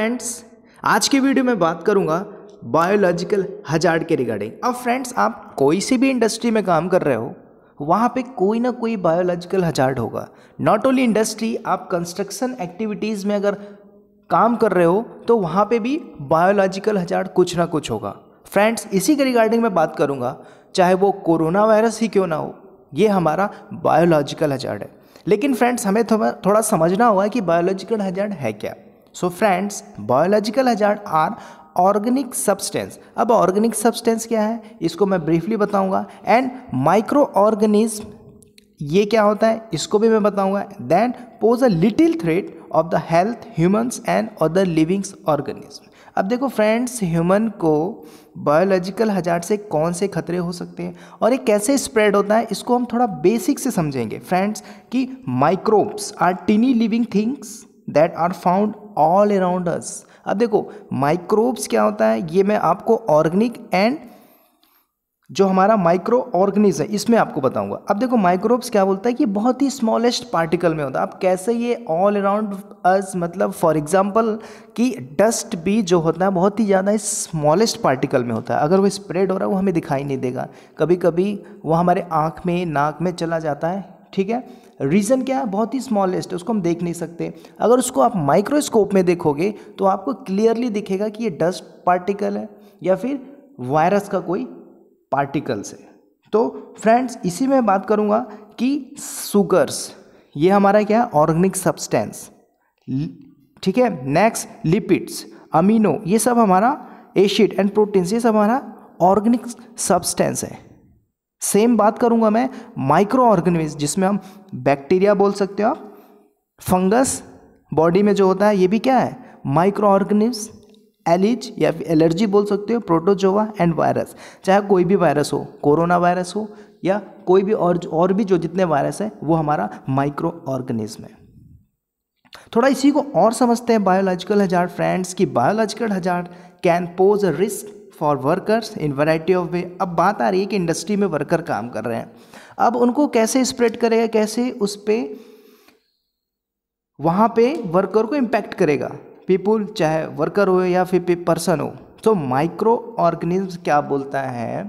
friends आज की video में बात करूंगा बायोलॉजिकल हजार के रिगार्डिंग अब फ्रेंड्स आप कोई सी भी इंडस्ट्री में काम कर रहे हो वहाँ पे कोई ना कोई बायोलॉजिकल हजार्ड होगा नॉट ओनली इंडस्ट्री आप कंस्ट्रक्शन एक्टिविटीज़ में अगर काम कर रहे हो तो वहाँ पे भी बायोलॉजिकल हजार कुछ ना कुछ होगा फ्रेंड्स इसी के रिगार्डिंग में बात करूँगा चाहे वो कोरोना वायरस ही क्यों ना हो ये हमारा बायोलॉजिकल हजार है लेकिन फ्रेंड्स हमें थोड़ा समझना होगा कि बायोलॉजिकल हजार्ड है क्या so friends biological hazard are organic substance अब ऑर्गेनिक सब्सटेंस क्या है इसको मैं ब्रीफली बताऊंगा एंड माइक्रो ऑर्गेनिज्म ये क्या होता है इसको भी मैं बताऊंगा then pose a little threat of the health humans and other livings organism अब देखो फ्रेंड्स ह्यूमन को बायोलॉजिकल हजार से कौन से खतरे हो सकते हैं और ये कैसे स्प्रेड होता है इसको हम थोड़ा बेसिक से समझेंगे फ्रेंड्स कि microbes are tiny living things that are found all around us अब देखो माइक्रोब्स क्या होता है ये मैं आपको ऑर्गेनिक एंड जो हमारा माइक्रो ऑर्गेनिज है इसमें आपको बताऊंगा अब देखो माइक्रोब्स क्या बोलता है कि बहुत ही स्मॉलेस्ट पार्टिकल में होता है अब कैसे ये ऑल अराउंड अस मतलब फॉर एग्जांपल कि डस्ट भी जो होता है बहुत ही ज़्यादा स्मॉलेस्ट पार्टिकल में होता है अगर वो स्प्रेड हो रहा है वो हमें दिखाई नहीं देगा कभी कभी वो हमारे आँख में नाक में चला जाता है ठीक है रीज़न क्या है बहुत ही स्मॉलेस्ट है उसको हम देख नहीं सकते अगर उसको आप माइक्रोस्कोप में देखोगे तो आपको क्लियरली दिखेगा कि ये डस्ट पार्टिकल है या फिर वायरस का कोई पार्टिकल्स है तो फ्रेंड्स इसी में बात करूँगा कि सुगर्स ये हमारा क्या है ऑर्गेनिक सब्सटेंस ठीक है नेक्स्ट लिपिड्स अमीनो ये सब हमारा एशिड एंड प्रोटीन्स ये सब हमारा ऑर्गेनिक सब्सटेंस है सेम बात करूंगा मैं माइक्रो ऑर्गेनिज जिसमें हम बैक्टीरिया बोल सकते हो फंगस बॉडी में जो होता है ये भी क्या है माइक्रो ऑर्गेनिज एलिज या फिर एलर्जी बोल सकते हो प्रोटोजोवा एंड वायरस चाहे कोई भी वायरस हो कोरोना वायरस हो या कोई भी और और भी जो जितने वायरस है वो हमारा माइक्रो ऑर्गेनिज्म है थोड़ा इसी को और समझते हैं बायोलॉजिकल हजार फ्रेंड्स कि biological hazard can pose a risk for workers in variety of way अब बात आ रही है कि इंडस्ट्री में वर्कर काम कर रहे हैं अब उनको कैसे स्प्रेड करेगा कैसे उस पर वहाँ पे वर्कर को इम्पैक्ट करेगा पीपुल चाहे वर्कर हो या फिर पर्सन हो तो माइक्रो ऑर्गेनिज्म क्या बोलता है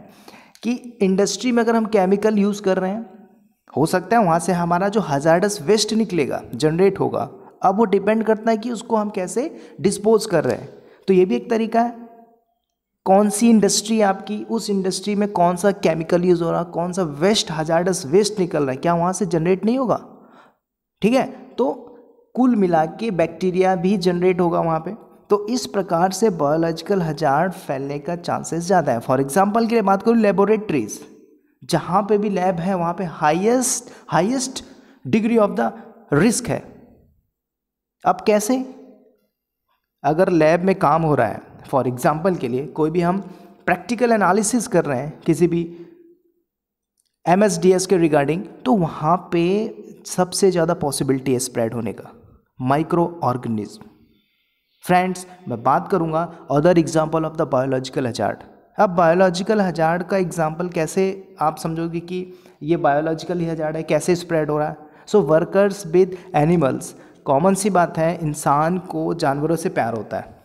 कि इंडस्ट्री में अगर हम केमिकल यूज़ कर रहे हैं हो सकता है वहाँ से हमारा जो हजारडस वेस्ट निकलेगा जनरेट होगा अब वो डिपेंड करता है कि उसको हम कैसे डिस्पोज कर रहे हैं तो ये भी एक तरीका है कौन सी इंडस्ट्री आपकी उस इंडस्ट्री में कौन सा केमिकल यूज़ हो रहा कौन सा वेस्ट हजारडस वेस्ट निकल रहा है क्या वहाँ से जनरेट नहीं होगा ठीक है तो कुल मिला के बैक्टीरिया भी जनरेट होगा वहाँ पे तो इस प्रकार से बायोलॉजिकल हजार फैलने का चांसेस ज़्यादा है फॉर एग्जाम्पल के लिए बात करूँ लेबोरेटरीज जहाँ पे भी लैब है वहाँ पे highest highest degree of the risk है अब कैसे अगर लैब में काम हो रहा है फॉर एग्ज़ाम्पल के लिए कोई भी हम प्रैक्टिकल एनालिसिस कर रहे हैं किसी भी एम के रिगार्डिंग तो वहाँ पे सबसे ज़्यादा पॉसिबिलिटी है स्प्रेड होने का माइक्रो ऑर्गेनिज्म फ्रेंड्स मैं बात करूँगा other example of the biological hazard अब बायोलॉजिकल हजार्ड का एग्जाम्पल कैसे आप समझोगे कि ये बायोलॉजिकल ही हजार्ड है कैसे स्प्रेड हो रहा है so workers with animals common सी बात है इंसान को जानवरों से प्यार होता है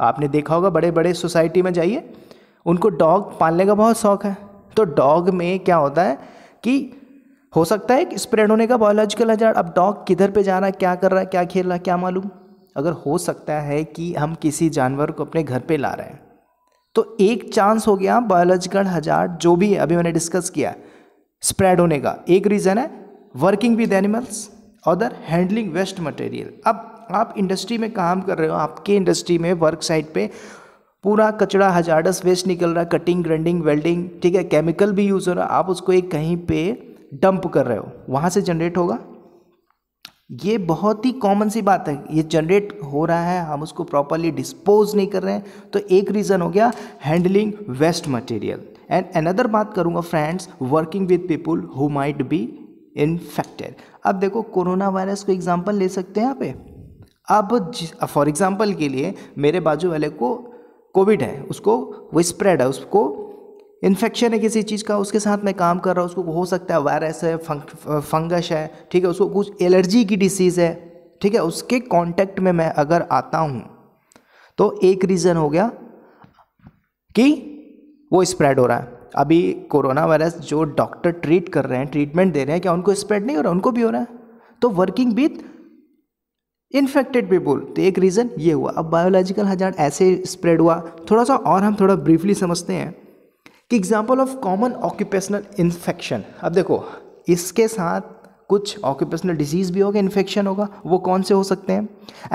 आपने देखा होगा बड़े बड़े सोसाइटी में जाइए उनको डॉग पालने का बहुत शौक है तो डॉग में क्या होता है कि हो सकता है कि स्प्रेड होने का बायोलॉजिकल हजार अब डॉग किधर पे जा रहा है क्या कर रहा है क्या खेल रहा है क्या मालूम अगर हो सकता है कि हम किसी जानवर को अपने घर पे ला रहे हैं तो एक चांस हो गया बायोलॉजिकल हजार जो भी है अभी मैंने डिस्कस किया स्प्रेड होने का एक रीज़न है working with animals other handling waste material अब आप इंडस्ट्री में काम कर रहे हो आपके इंडस्ट्री में वर्क साइट पे पूरा कचरा हजारडस वेस्ट निकल रहा है कटिंग ग्रैंडिंग वेल्डिंग ठीक है केमिकल भी यूज़ हो रहा है आप उसको एक कहीं पे डंप कर रहे हो वहाँ से जनरेट होगा ये बहुत ही कॉमन सी बात है ये जनरेट हो रहा है हम उसको प्रॉपरली डिस्पोज नहीं कर रहे हैं तो एक रीज़न हो गया handling waste material and another बात करूँगा friends working with people who might be infected अब देखो कोरोना वायरस को एग्जाम्पल ले सकते हैं यहाँ पे अब फॉर एग्ज़ाम्पल के लिए मेरे बाजू वाले को कोविड है उसको वो स्प्रेड है उसको इन्फेक्शन है किसी चीज़ का उसके साथ मैं काम कर रहा हूँ उसको हो सकता है वायरस है फंगस है ठीक है उसको कुछ एलर्जी की डिसीज़ है ठीक है उसके कांटेक्ट में मैं अगर आता हूँ तो एक रीज़न हो गया कि वो स्प्रेड हो रहा है अभी कोरोना वायरस जो डॉक्टर ट्रीट कर रहे हैं ट्रीटमेंट दे रहे हैं क्या उनको स्प्रेड नहीं हो रहा उनको भी हो रहा है तो वर्किंग विथ इन्फेक्टेड पीपुल तो एक रीज़न ये हुआ अब बायोलॉजिकल हजार ऐसे स्प्रेड हुआ थोड़ा सा और हम थोड़ा ब्रीफली समझते हैं कि example of common occupational infection अब देखो इसके साथ कुछ ऑक्यूपेशनल डिजीज़ भी होगा इन्फेक्शन होगा वो कौन से हो सकते हैं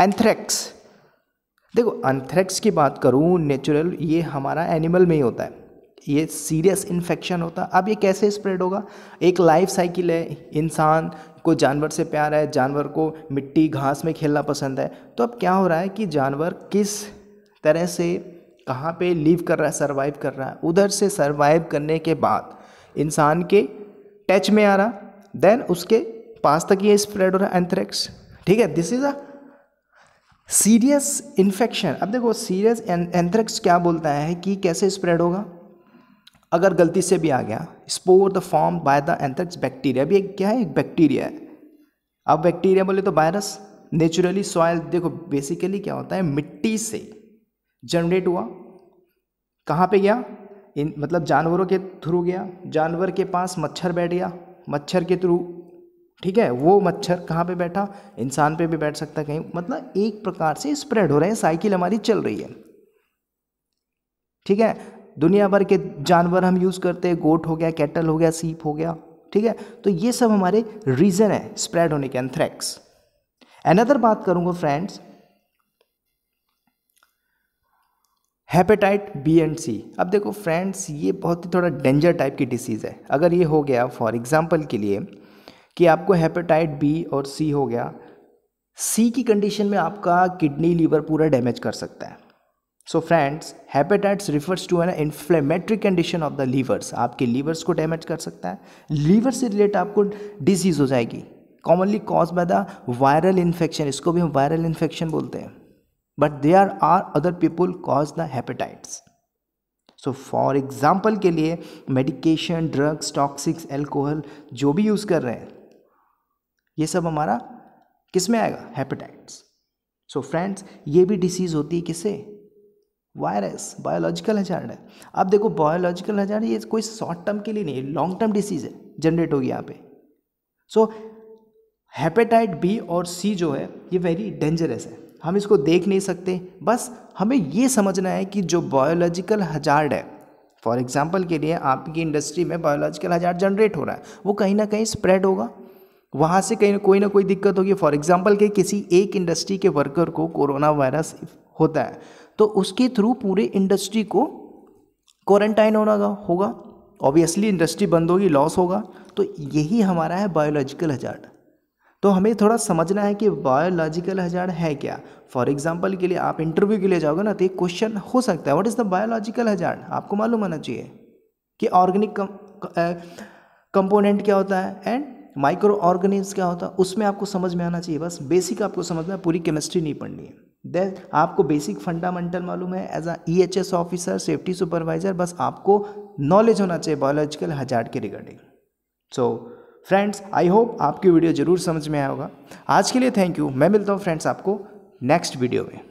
एंथ्रेक्स देखो एंथ्रेक्स की बात करूँ नेचुरल ये हमारा एनिमल में ही होता है ये सीरियस इन्फेक्शन होता है अब ये कैसे स्प्रेड होगा एक लाइफ साइकिल है इंसान को जानवर से प्यार है जानवर को मिट्टी घास में खेलना पसंद है तो अब क्या हो रहा है कि जानवर किस तरह से कहाँ पे लिव कर रहा है सर्वाइव कर रहा है उधर से सरवाइव करने के बाद इंसान के टच में आ रहा देन उसके पास तक ये स्प्रेड हो रहा है एंथ्रेक्स ठीक है this is a serious infection अब देखो सीरियस एंथ्रेक्स क्या बोलता है कि कैसे स्प्रेड होगा अगर गलती से भी आ गया spore the form by the anthrax bacteria भी एक क्या है एक बैक्टीरिया है अब बैक्टीरिया बोले तो वायरस नेचुरली सॉयल देखो बेसिकली क्या होता है मिट्टी से जनरेट हुआ कहाँ पे गया इन मतलब जानवरों के थ्रू गया जानवर के पास मच्छर बैठ गया मच्छर के थ्रू ठीक है वो मच्छर कहाँ पे बैठा इंसान पे भी बैठ सकता है कहीं मतलब एक प्रकार से स्प्रेड हो रहे हैं साइकिल हमारी चल रही है ठीक है दुनिया भर के जानवर हम यूज़ करते हैं गोट हो गया कैटल हो गया सीप हो गया ठीक है तो ये सब हमारे रीज़न है स्प्रेड होने के एंथ्रैक्स एनदर बात करूँगा friends hepatitis B and C अब देखो फ्रेंड्स ये बहुत ही थोड़ा डेंजर टाइप की डिसीज़ है अगर ये हो गया फॉर एग्जाम्पल के लिए कि आपको हेपेटाइट बी और सी हो गया सी की कंडीशन में आपका किडनी लीवर पूरा डैमेज कर सकता है so friends hepatitis refers to an inflammatory condition of the livers आपके लीवर्स को डैमेज कर सकता है लीवर से रिलेटेड आपको डिजीज़ हो जाएगी commonly cause by the viral infection इसको भी हम वायरल इन्फेक्शन बोलते हैं but they are are other people cause the hepatitis so for example के लिए मेडिकेशन ड्रग्स टॉक्सिक्स एल्कोहल जो भी यूज़ कर रहे हैं ये सब हमारा किस में आएगा हेपेटाइट्स सो फ्रेंड्स ये भी डिसीज़ होती है किससे वायरस बायोलॉजिकल हजार्ड है अब देखो बायोलॉजिकल हजार्ड ये कोई शॉर्ट टर्म के लिए नहीं लॉन्ग टर्म डिसीज़ है जनरेट होगी यहाँ पे सो हैपेटाइट हेपेटाइट बी और सी जो है ये वेरी डेंजरस है हम इसको देख नहीं सकते बस हमें ये समझना है कि जो बायोलॉजिकल हजार्ड है फॉर एग्ज़ाम्पल के लिए आपकी इंडस्ट्री में बायोलॉजिकल हजार्ड जनरेट हो रहा है वो कहीं ना कहीं स्प्रेड होगा वहाँ से कहीं कोई ना कोई दिक्कत होगी फॉर एग्ज़ाम्पल के किसी एक इंडस्ट्री के वर्कर को कोरोना वायरस होता है तो उसके थ्रू पूरे इंडस्ट्री को क्वारंटाइन होना होगा ऑब्वियसली इंडस्ट्री बंद होगी लॉस होगा तो यही हमारा है बायोलॉजिकल हजार्ड तो हमें थोड़ा समझना है कि बायोलॉजिकल हजार्ड है क्या फॉर एग्जाम्पल के लिए आप इंटरव्यू के लिए जाओगे ना तो एक क्वेश्चन हो सकता है what is the biological hazard आपको मालूम होना चाहिए कि ऑर्गेनिक कंपोनेंट क्या होता है एंड माइक्रो ऑर्गेनिज्म क्या होता है उसमें आपको समझ में आना चाहिए बस बेसिक आपको समझना है पूरी केमिस्ट्री नहीं पढ़नी है देन आपको बेसिक फंडामेंटल मालूम है as a E H S officer safety supervisor बस आपको नॉलेज होना चाहिए बायोलॉजिकल हजार्ड के regarding so friends I hope आपकी वीडियो ज़रूर समझ में आया होगा आज के लिए थैंक यू मैं मिलता हूँ फ्रेंड्स आपको नेक्स्ट वीडियो में